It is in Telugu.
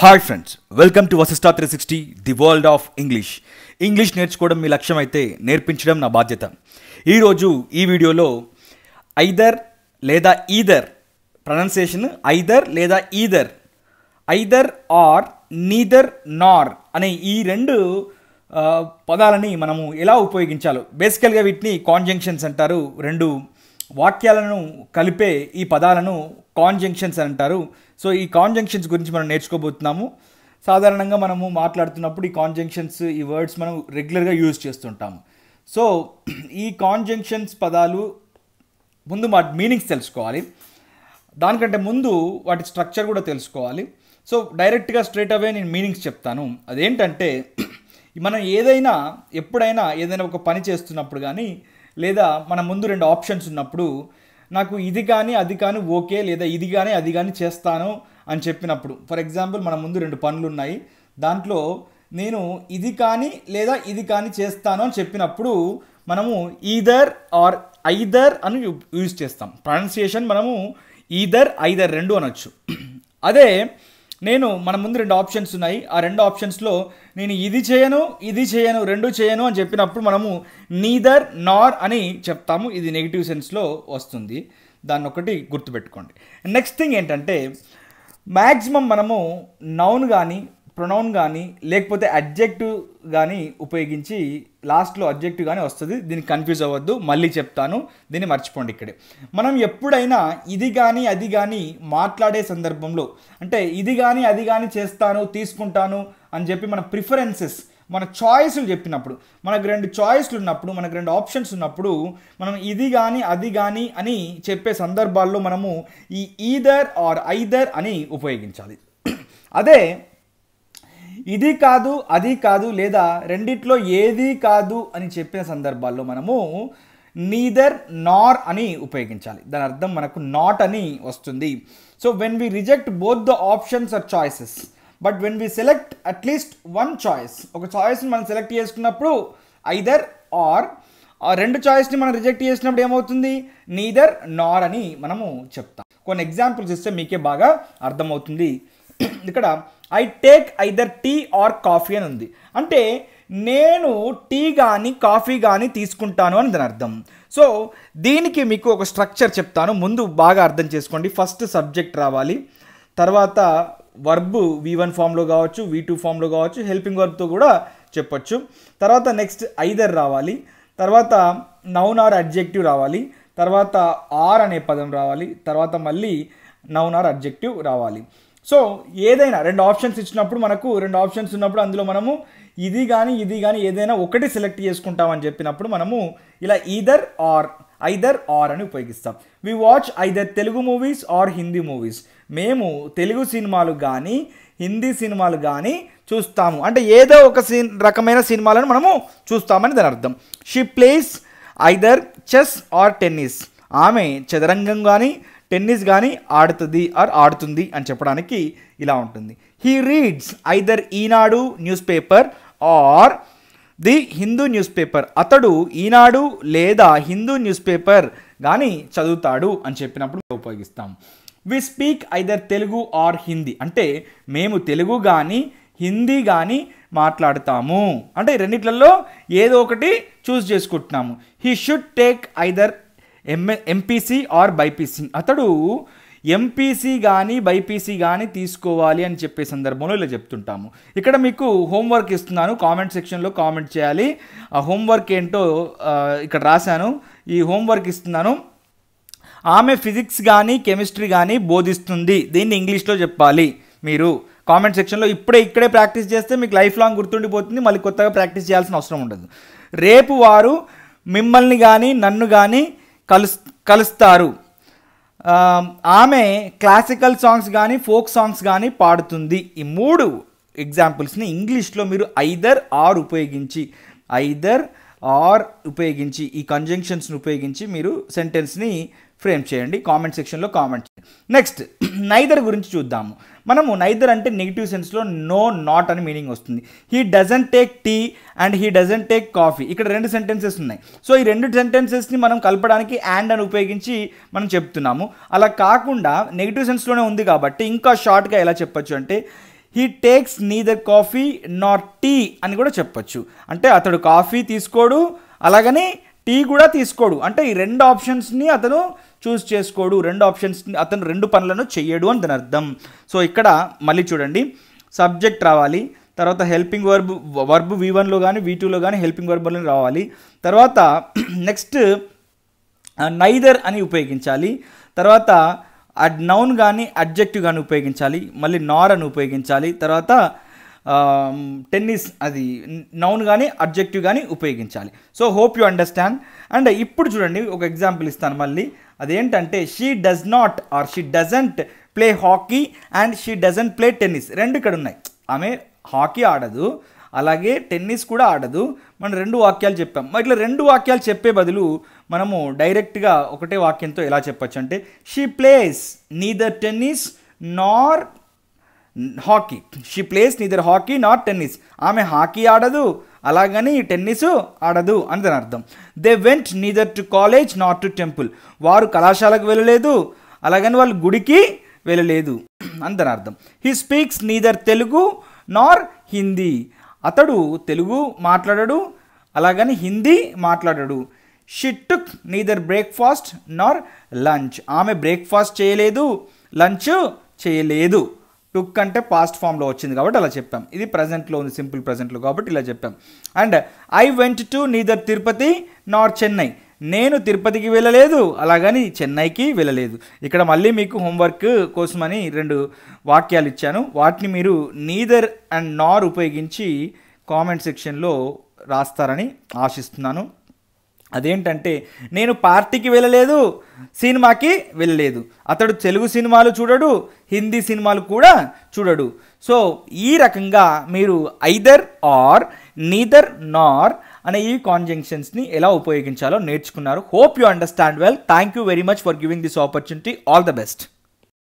hi friends welcome to Vasista three sixty the world of English English నేర్చుకోవడం మీ లక్ష్యం అయితే నేర్పించడం నా బాధ్యత ఈరోజు ఈ వీడియోలో ఐదర్ లేదా ఈదర్ ప్రొనౌన్సియేషన్ ఐదర్ లేదా either either or neither nor అనే ఈ రెండు పదాలని మనము ఎలా ఉపయోగించాలో బేసికల్గా వీటిని కాన్జంక్షన్స్ అంటారు రెండు వాక్యాలను కలిపే ఈ పదాలను కాన్జంక్షన్స్ అని అంటారు సో ఈ కాన్జంక్షన్స్ గురించి మనం నేర్చుకోబోతున్నాము సాధారణంగా మనము మాట్లాడుతున్నప్పుడు ఈ కాన్జంక్షన్స్ ఈ వర్డ్స్ మనం రెగ్యులర్గా యూజ్ చేస్తుంటాము సో ఈ కాన్జంక్షన్స్ పదాలు ముందు మా మీనింగ్స్ తెలుసుకోవాలి దానికంటే ముందు వాటి స్ట్రక్చర్ కూడా తెలుసుకోవాలి సో డైరెక్ట్గా స్ట్రేట్ అవే నేను మీనింగ్స్ చెప్తాను అదేంటంటే మనం ఏదైనా ఎప్పుడైనా ఏదైనా ఒక పని చేస్తున్నప్పుడు కానీ లేదా మన ముందు రెండు ఆప్షన్స్ ఉన్నప్పుడు నాకు ఇది కానీ అది కానీ ఓకే లేదా ఇది కానీ అది కానీ చేస్తాను అని చెప్పినప్పుడు ఫర్ ఎగ్జాంపుల్ మన ముందు రెండు పనులు ఉన్నాయి దాంట్లో నేను ఇది కానీ లేదా ఇది కానీ చేస్తాను అని చెప్పినప్పుడు మనము ఈదర్ ఆర్ ఐదర్ అని యూజ్ చేస్తాం ప్రొనౌన్సియేషన్ మనము ఈదర్ ఐదర్ రెండు అనొచ్చు అదే నేను మన ముందు రెండు ఆప్షన్స్ ఉన్నాయి ఆ రెండు ఆప్షన్స్లో నేను ఇది చేయను ఇది చేయను రెండు చేయను అని చెప్పినప్పుడు మనము నీదర్ నార్ అని చెప్తాము ఇది నెగిటివ్ సెన్స్లో వస్తుంది దాన్ని ఒకటి గుర్తుపెట్టుకోండి నెక్స్ట్ థింగ్ ఏంటంటే మ్యాక్సిమం మనము నౌన్ కానీ ప్రొనౌన్ కానీ లేకపోతే అడ్జెక్టివ్ కానీ ఉపయోగించి లాస్ట్లో అబ్జెక్టివ్ కానీ వస్తుంది దీనికి కన్ఫ్యూజ్ అవ్వద్దు మళ్ళీ చెప్తాను దీన్ని మర్చిపోండి ఇక్కడే మనం ఎప్పుడైనా ఇది కానీ అది కానీ మాట్లాడే సందర్భంలో అంటే ఇది కానీ అది కానీ చేస్తాను తీసుకుంటాను అని చెప్పి మన ప్రిఫరెన్సెస్ మన చాయిస్లు చెప్పినప్పుడు మనకు రెండు చాయిస్లు ఉన్నప్పుడు మనకు రెండు ఆప్షన్స్ ఉన్నప్పుడు మనం ఇది కానీ అది కానీ అని చెప్పే సందర్భాల్లో మనము ఈ ఈదర్ ఆర్ ఐదర్ అని ఉపయోగించాలి అదే ఇది కాదు అది కాదు లేదా రెండిట్లో ఏది కాదు అని చెప్పిన సందర్భాల్లో మనము నీదర్ నార్ అని ఉపయోగించాలి దాని అర్థం మనకు నాట్ అని వస్తుంది so when we reject both the options or choices but when we select at least one choice ఒక చాయిస్ని మనం సెలెక్ట్ చేసుకున్నప్పుడు ఐదర్ ఆర్ ఆ రెండు చాయిస్ని మనం రిజెక్ట్ చేసినప్పుడు ఏమవుతుంది నీదర్ నార్ అని మనము చెప్తాం కొన్ని ఎగ్జాంపుల్స్ ఇస్తే మీకే బాగా అర్థమవుతుంది ఇక్కడ I take either tea or coffee అని ఉంది అంటే నేను టీ కానీ కాఫీ కానీ తీసుకుంటాను అని దాని అర్థం సో దీనికి మీకు ఒక స్ట్రక్చర్ చెప్తాను ముందు బాగా అర్థం చేసుకోండి ఫస్ట్ సబ్జెక్ట్ రావాలి తర్వాత వర్బ్ వి వన్ ఫామ్లో కావచ్చు వి టూ ఫామ్లో కావచ్చు హెల్పింగ్ వర్బ్తో కూడా చెప్పొచ్చు తర్వాత నెక్స్ట్ ఐదర్ రావాలి తర్వాత నౌన్ ఆర్ అడ్జెక్టివ్ రావాలి తర్వాత ఆర్ అనే పదం రావాలి తర్వాత మళ్ళీ నౌన్ ఆర్ అడ్జెక్టివ్ రావాలి సో ఏదైనా రెండు ఆప్షన్స్ ఇచ్చినప్పుడు మనకు రెండు ఆప్షన్స్ ఉన్నప్పుడు అందులో మనము ఇది కానీ ఇది కానీ ఏదైనా ఒకటి సెలెక్ట్ చేసుకుంటామని చెప్పినప్పుడు మనము ఇలా ఈదర్ ఆర్ ఐదర్ ఆర్ అని ఉపయోగిస్తాం we watch either Telugu movies or Hindi movies మేము తెలుగు సినిమాలు కానీ హిందీ సినిమాలు కానీ చూస్తాము అంటే ఏదో ఒక సి రకమైన సినిమాలను మనము చూస్తామని దాని అర్థం she plays either chess or tennis ఆమె చదరంగం కానీ టెన్నిస్ కానీ ఆడుతుంది ఆర్ ఆడుతుంది అని చెప్పడానికి ఇలా ఉంటుంది he reads either Eenadu newspaper or the Hindu newspaper అతడు ఈనాడు లేదా హిందూ న్యూస్ పేపర్ కానీ చదువుతాడు అని చెప్పినప్పుడు ఉపయోగిస్తాం we speak either Telugu or Hindi అంటే మేము తెలుగు కానీ హిందీ కానీ మాట్లాడతాము అంటే రెండిట్లలో ఏదో ఒకటి చూస్ చేసుకుంటున్నాము he should take either MPC or BiPC అతడు ఎంపీసీ కానీ బైపీసీ కానీ తీసుకోవాలి అని చెప్పే సందర్భంలో ఇలా చెప్తుంటాము ఇక్కడ మీకు హోంవర్క్ ఇస్తున్నాను కామెంట్ సెక్షన్లో కామెంట్ చేయాలి ఆ హోంవర్క్ ఏంటో ఇక్కడ రాశాను ఈ హోంవర్క్ ఇస్తున్నాను ఆమె ఫిజిక్స్ కానీ కెమిస్ట్రీ కానీ బోధిస్తుంది దీన్ని ఇంగ్లీష్లో చెప్పాలి మీరు కామెంట్ సెక్షన్లో ఇప్పుడే ఇక్కడే ప్రాక్టీస్ చేస్తే మీకు లైఫ్ లాంగ్ గుర్తుండిపోతుంది మళ్ళీ కొత్తగా ప్రాక్టీస్ చేయాల్సిన అవసరం ఉండదు రేపు వారు మిమ్మల్ని కానీ నన్ను కానీ కలుస్ కలుస్తారు ఆమె క్లాసికల్ సాంగ్స్ కానీ ఫోక్ సాంగ్స్ కానీ పాడుతుంది ఈ మూడు ఎగ్జాంపుల్స్ని ఇంగ్లీష్లో మీరు ఐదర్ ఆర్ ఉపయోగించి ఐదర్ ఆర్ ఉపయోగించి ఈ కన్జంక్షన్స్ని ఉపయోగించి మీరు సెంటెన్స్ని ఫ్రేమ్ చేయండి కామెంట్ సెక్షన్లో కామెంట్ చేయండి నెక్స్ట్ నైదర్ గురించి చూద్దాము మనము నైదర్ అంటే నెగిటివ్ సెన్స్లో నో నాట్ అని మీనింగ్ వస్తుంది he doesn't take tea and he doesn't take coffee ఇక్కడ రెండు సెంటెన్సెస్ ఉన్నాయి సో ఈ రెండు సెంటెన్సెస్ని మనం కలపడానికి అండ్ అని ఉపయోగించి మనం చెప్తున్నాము అలా కాకుండా నెగిటివ్ సెన్స్లోనే ఉంది కాబట్టి ఇంకా షార్ట్గా ఎలా చెప్పొచ్చు అంటే he takes neither coffee not tea అని కూడా చెప్పొచ్చు అంటే అతడు కాఫీ తీసుకోడు అలాగని టీ కూడా తీసుకోడు అంటే ఈ రెండు ఆప్షన్స్ని అతను చూస్ చేసుకోడు రెండు ఆప్షన్స్ అతను రెండు పనులను చెయ్యడు అని దాని అర్థం సో ఇక్కడ మళ్ళీ చూడండి సబ్జెక్ట్ రావాలి తర్వాత హెల్పింగ్ వర్బ్ వర్బ్ వి వన్లో కానీ వి టూలో కానీ హెల్పింగ్ వర్బ్లో రావాలి తర్వాత నెక్స్ట్ నైదర్ అని ఉపయోగించాలి తర్వాత అడ్ నౌన్ కానీ అడ్జెక్టివ్ కానీ ఉపయోగించాలి మళ్ళీ నార్ అని ఉపయోగించాలి తర్వాత టెన్నిస్ అది నౌన్ కానీ అబ్జెక్టివ్ కానీ ఉపయోగించాలి so hope you understand and ఇప్పుడు చూడండి ఒక ఎగ్జాంపుల్ ఇస్తాను మళ్ళీ అదేంటంటే she does not or she doesn't play hockey and she doesn't play tennis రెండు ఇక్కడ ఉన్నాయి ఆమె హాకీ ఆడదు అలాగే టెన్నిస్ కూడా ఆడదు మనం రెండు వాక్యాలు చెప్పాం ఇట్లా రెండు వాక్యాలు చెప్పే బదులు మనము డైరెక్ట్గా ఒకటే వాక్యంతో ఎలా చెప్పచ్చు అంటే she plays neither tennis nor hockey she plays neither hockey not tennis ఆమె హాకీ ఆడదు అలాగని టెన్నిస్ ఆడదు అని దాని అర్థం they went neither to college not to temple వారు కళాశాలకు వెళ్ళలేదు అలాగని వాళ్ళు గుడికి వెళ్ళలేదు అని దాని అర్థం హీ స్పీక్స్ నీదర్ తెలుగు నార్ హిందీ అతడు తెలుగు మాట్లాడడు అలాగని హిందీ మాట్లాడడు she took neither breakfast nor lunch ఆమె బ్రేక్ఫాస్ట్ చేయలేదు లంచ్ చేయలేదు టుక్ అంటే పాస్ట్ ఫామ్లో వచ్చింది కాబట్టి అలా చెప్పాం ఇది ప్రజెంట్లో ఉంది సింపుల్ ప్రజెంట్లో కాబట్టి ఇలా చెప్పాం and I went to neither Tirupati nor Chennai నేను తిరుపతికి వెళ్ళలేదు అలాగని చెన్నైకి వెళ్ళలేదు ఇక్కడ మళ్ళీ మీకు హోంవర్క్ కోసమని రెండు వాక్యాలు ఇచ్చాను వాటిని మీరు నీదర్ అండ్ నార్ ఉపయోగించి కామెంట్ సెక్షన్లో రాస్తారని ఆశిస్తున్నాను అదేంటంటే నేను పార్టీకి వెళ్ళలేదు సినిమాకి వెళ్ళలేదు అతడు తెలుగు సినిమాలు చూడడు హిందీ సినిమాలు కూడా చూడడు సో ఈ రకంగా మీరు ఐదర్ ఆర్ నీదర్ నార్ అనే ఈ కాన్జంక్షన్స్ని ఎలా ఉపయోగించాలో నేర్చుకున్నారు hope you understand well thank you very much for giving this opportunity all the best